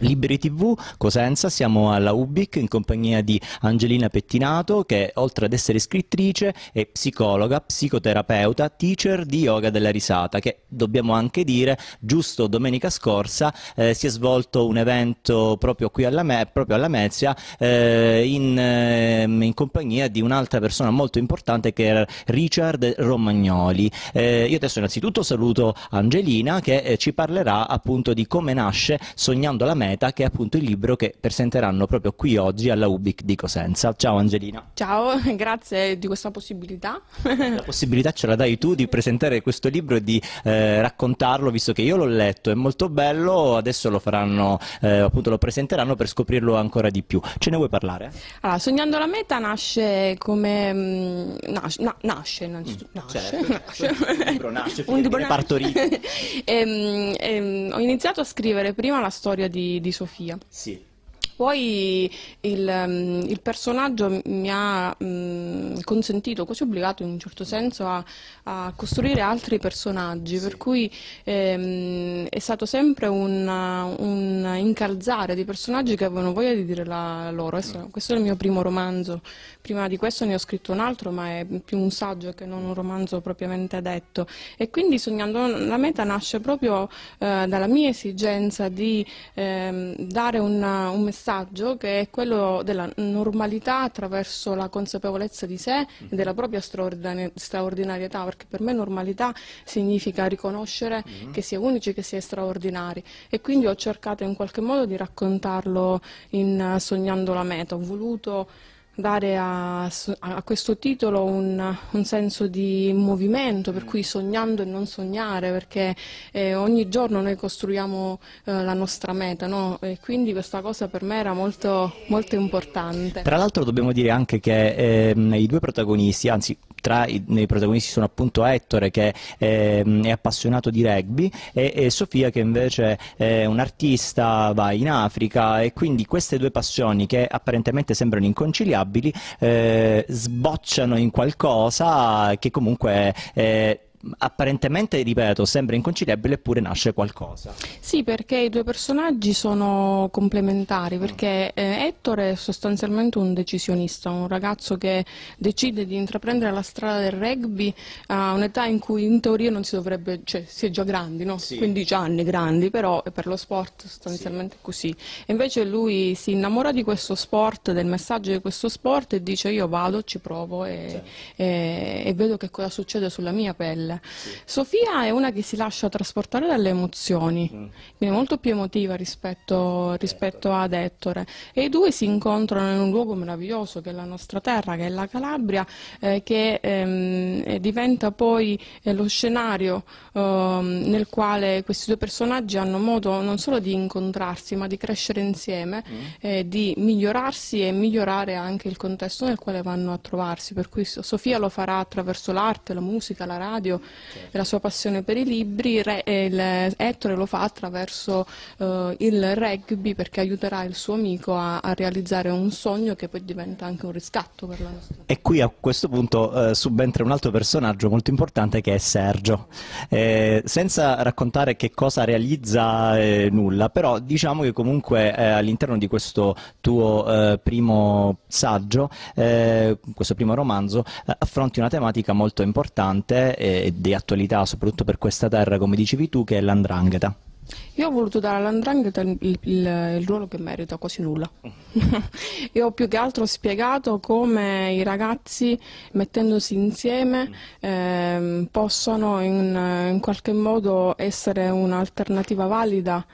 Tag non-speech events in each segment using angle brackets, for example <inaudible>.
Liberi TV, Cosenza, siamo alla Ubic in compagnia di Angelina Pettinato che oltre ad essere scrittrice è psicologa, psicoterapeuta, teacher di yoga della risata che dobbiamo anche dire giusto domenica scorsa eh, si è svolto un evento proprio qui alla, Me proprio alla Mezia eh, in, eh, in, compagnia di un'altra persona molto importante che era Richard Romagnoli. Eh, io adesso innanzitutto saluto Angelina che eh, ci parlerà appunto di come nasce Sognando la Mezia Meta, che è appunto il libro che presenteranno proprio qui oggi alla Ubic di Cosenza. Ciao Angelina. Ciao, <laughs> grazie di questa possibilità. La possibilità ce la dai tu di presentare questo libro e di eh, raccontarlo, visto che io l'ho letto, è molto bello, adesso lo faranno, eh, appunto lo presenteranno per scoprirlo ancora di più. Ce ne vuoi parlare? Allora, Sognando la Meta nasce come... Mh, mm, nasce, na, nasce innanzitutto. Mm, nasce, certo. certo. nasce. Un libro nasce, <laughs> un libro partorito. e, <laughs> e, ehm, ehm, ho iniziato a scrivere prima la storia di di, di Sofia. Sì, poi il, ehm, il personaggio mi ha mm, consentito, quasi obbligato in un certo senso, a, a costruire altri personaggi, sì. per cui ehm, è stato sempre un, un, incalzare di personaggi che avevano voglia di dire la loro. Questo, mm. questo è il mio primo romanzo, prima di questo ne ho scritto un altro, ma è più un saggio che non un romanzo propriamente detto. E quindi Sognando la meta nasce proprio eh, dalla mia esigenza di ehm, dare una, un messaggio passaggio che è quello della normalità attraverso la consapevolezza di sé e della propria straordinarietà, perché per me normalità significa riconoscere mm-hmm. che si è unici, che si è straordinari e quindi ho cercato in qualche modo di raccontarlo in eh, Sognando la meta, ho voluto dare a, a questo titolo un, un, senso di movimento, per mm. cui sognando e non sognare, perché eh, ogni giorno noi costruiamo eh, la nostra meta, no? e quindi questa cosa per me era molto, molto importante. Tra l'altro dobbiamo dire anche che ehm, i due protagonisti, anzi tra i, nei protagonisti sono appunto Ettore che è, ehm, è appassionato di rugby e, e, Sofia che invece è un artista, va in Africa e quindi queste due passioni che apparentemente sembrano inconciliabili eh, sbocciano in qualcosa che comunque eh, apparentemente, ripeto, sembra inconciliabile eppure nasce qualcosa. Sì, perché i due personaggi sono complementari, perché eh, Ettore è sostanzialmente un decisionista, un ragazzo che decide di intraprendere la strada del rugby a un'età in cui in teoria non si dovrebbe, cioè si è già grandi, no? Sì. 15 anni grandi, però è per lo sport sostanzialmente sì. così. E invece lui si innamora di questo sport, del messaggio di questo sport e dice io vado, ci provo e, sì. Certo. e, e vedo che cosa succede sulla mia pelle sorelle. Sì. Sofia è una che si lascia trasportare dalle emozioni, mm. quindi è molto più emotiva rispetto, rispetto ad Ettore. E i due si incontrano in un luogo meraviglioso che è la nostra terra, che è la Calabria, eh, che ehm, eh, diventa poi eh, lo scenario ehm, nel quale questi due personaggi hanno modo non solo di incontrarsi, ma di crescere insieme, mm. eh, di migliorarsi e migliorare anche il contesto nel quale vanno a trovarsi. Per cui Sofia lo farà attraverso l'arte, la musica, la radio proprio la sua passione per i libri. Re, eh, il, Ettore lo fa attraverso eh, il rugby perché aiuterà il suo amico a, a, realizzare un sogno che poi diventa anche un riscatto per la nostra. E qui a questo punto eh, subentra un altro personaggio molto importante che è Sergio. Eh, senza raccontare che cosa realizza eh, nulla, però diciamo che comunque eh, all'interno di questo tuo primo saggio, questo primo romanzo, affronti una tematica molto importante e di attualità soprattutto per questa terra, come dicevi tu, che è l'andrangheta. Io ho voluto dare all'andrangheta il, il, il, ruolo che merita, quasi nulla. <laughs> Io ho più che altro spiegato come i ragazzi, mettendosi insieme, eh, possono in, in qualche modo essere un'alternativa valida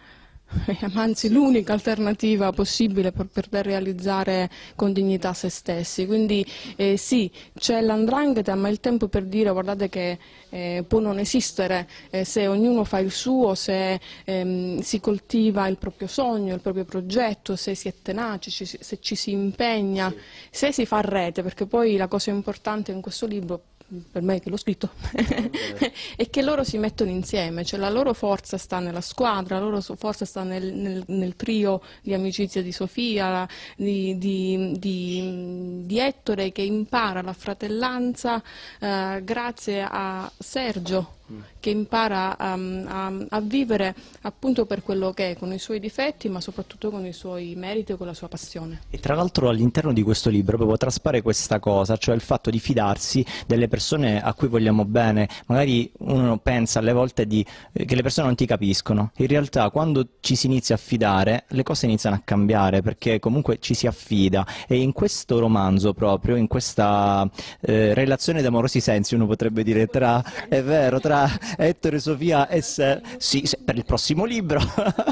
eh, anzi l'unica alternativa possibile per poter realizzare con dignità se stessi. Quindi eh, sì, c'è l'andrangheta, ma è il tempo per dire guardate che eh, può non esistere eh, se ognuno fa il suo, se ehm, si coltiva il proprio sogno, il proprio progetto, se si è tenaci, se ci si impegna, se si fa rete, perché poi la cosa importante in questo libro per me che l'ho scritto, è <laughs> che loro si mettono insieme, cioè la loro forza sta nella squadra, la loro forza sta nel, nel, nel trio di amicizia di Sofia, di, di, di, di Ettore che impara la fratellanza eh, grazie a Sergio che impara a, ehm, a, a, vivere appunto per quello che è, con i suoi difetti, ma soprattutto con i suoi meriti e con la sua passione. E tra l'altro all'interno di questo libro proprio traspare questa cosa, cioè il fatto di fidarsi delle persone a cui vogliamo bene. Magari uno pensa alle volte di, eh, che le persone non ti capiscono. In realtà quando ci si inizia a fidare, le cose iniziano a cambiare, perché comunque ci si affida. E in questo romanzo proprio, in questa eh, relazione d'amorosi sensi, uno potrebbe dire tra, è vero, tra tra Ettore e Sofia essere... Sì, se- per il prossimo libro.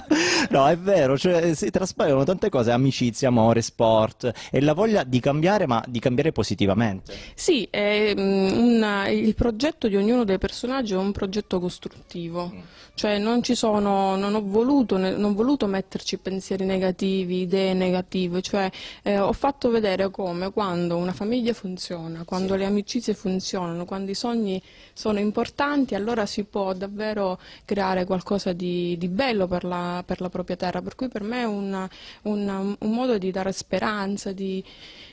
<laughs> no, è vero, cioè, si traspaiono tante cose, amicizia, amore, sport e la voglia di cambiare, ma di cambiare positivamente. Sì, mm, una, il progetto di ognuno dei personaggi è un progetto costruttivo, mm. cioè non, sono, non, ho, voluto, non ho, voluto, metterci pensieri negativi, idee negative, cioè, eh, ho fatto vedere come quando una famiglia funziona, quando sì. le amicizie funzionano, quando i sogni sono importanti, ambienti, allora si può davvero creare qualcosa di, di bello per la, per la, propria terra. Per cui per me è una, una, un modo di dare speranza, di,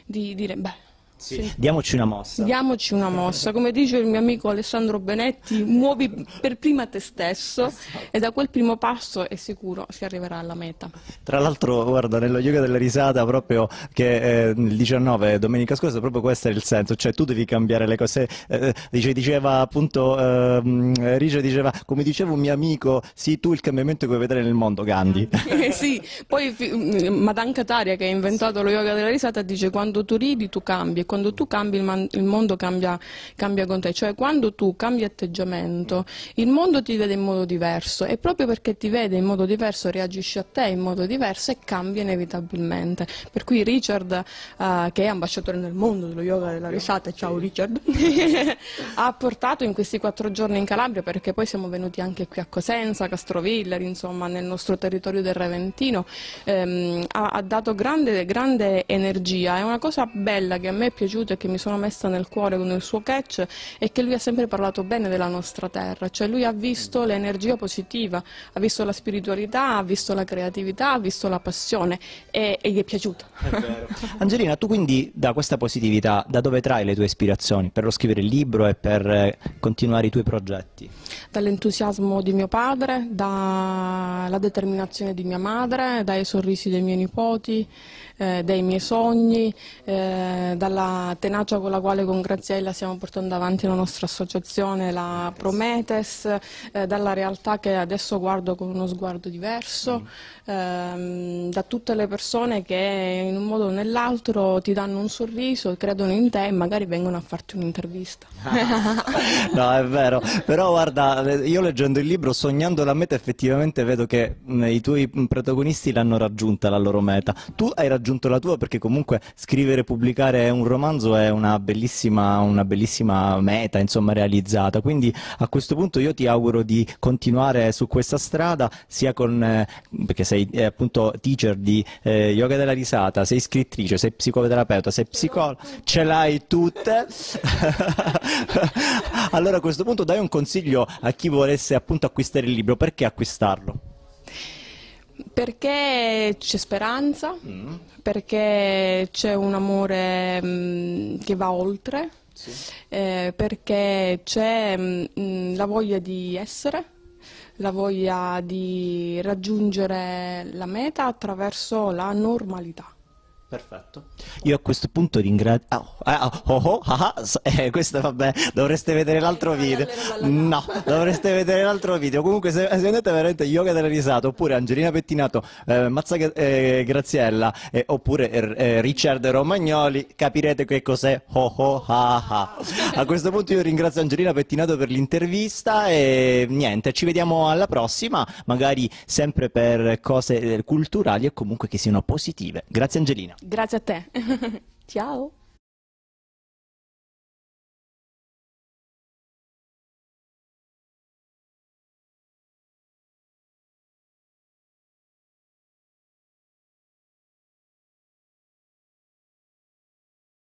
di dire, beh, sì. Diamoci una mossa. Diamoci una mossa. Come dice il mio amico Alessandro Benetti, muovi per prima te stesso esatto. e da quel primo passo è sicuro si arriverà alla meta. Tra l'altro, guarda, nello yoga della risata, proprio che eh, il 19 domenica scorsa, proprio questo è il senso, cioè tu devi cambiare le cose. Eh, eh dice, diceva appunto, eh, Rigia diceva, come diceva un mio amico, sì, tu il cambiamento che vuoi vedere nel mondo, Gandhi. <laughs> Eh, sì, poi mm, Madame Kataria che ha inventato sì. lo yoga della risata dice quando tu ridi tu cambi quando tu cambi il, man- il mondo cambia, cambia, con te, cioè quando tu cambi atteggiamento il mondo ti vede in modo diverso e proprio perché ti vede in modo diverso reagisce a te in modo diverso e cambia inevitabilmente. Per cui Richard, eh, che è ambasciatore nel mondo dello yoga della risata, ciao Richard, <laughs> ha portato in questi quattro giorni in Calabria perché poi siamo venuti anche qui a Cosenza, Castrovillari, insomma nel nostro territorio del Reventino, ehm, ha, ha, dato grande, grande energia. È una cosa bella che a me piaciuto e che mi sono messa nel cuore con il suo catch è che lui ha sempre parlato bene della nostra terra, cioè lui ha visto l'energia positiva, ha visto la spiritualità, ha visto la creatività, ha visto la passione e, e gli è piaciuto. È <laughs> Angelina, tu quindi da questa positività da dove trai le tue ispirazioni per lo scrivere il libro e per eh, continuare i tuoi progetti? Dall'entusiasmo di mio padre, dalla determinazione di mia madre, dai sorrisi dei miei nipoti, eh, dei miei sogni, eh, dalla tenacia con la quale con Graziella stiamo portando avanti la nostra associazione, la Prometes, eh, dalla realtà che adesso guardo con uno sguardo diverso, mm. ehm, da tutte le persone che in un modo o nell'altro ti danno un sorriso, credono in te e magari vengono a farti un'intervista. <laughs> no, è vero, però guarda, eh, io leggendo il libro, sognando la meta, effettivamente vedo che mm, i tuoi protagonisti l'hanno raggiunta la loro meta. Tu hai raggiunto aggiunto la tua perché comunque scrivere e pubblicare un romanzo è una bellissima, una bellissima meta insomma, realizzata, quindi a questo punto io ti auguro di continuare su questa strada sia con, eh, perché sei eh, appunto teacher di eh, yoga della risata, sei scrittrice, sei psicoterapeuta, sei psicologa, ce l'hai tutte. <laughs> allora a questo punto dai un consiglio a chi volesse appunto acquistare il libro, perché acquistarlo? Perché c'è speranza, mm. perché c'è un amore mh, mm, che va oltre, sì. eh, perché c'è mh, mm, mm, la voglia di essere, la voglia di raggiungere la meta attraverso la normalità. Perfetto. Io a questo punto ringrazio... Ah, oh, eh, oh, oh, oh, ah, ah, eh, questo vabbè, dovreste vedere l'altro video. No, <laughs> dovreste vedere l'altro video. Comunque se, se andate veramente Yoga della risata, oppure Angelina Pettinato, eh, Mazza eh, Graziella, eh, oppure eh, eh, Richard Romagnoli, capirete che cos'è A questo punto io ringrazio Angelina Pettinato per l'intervista e niente, ci vediamo alla prossima, magari sempre per cose culturali e comunque che siano positive. Grazie Angelina. Grazie a te. <laughs> Ciao.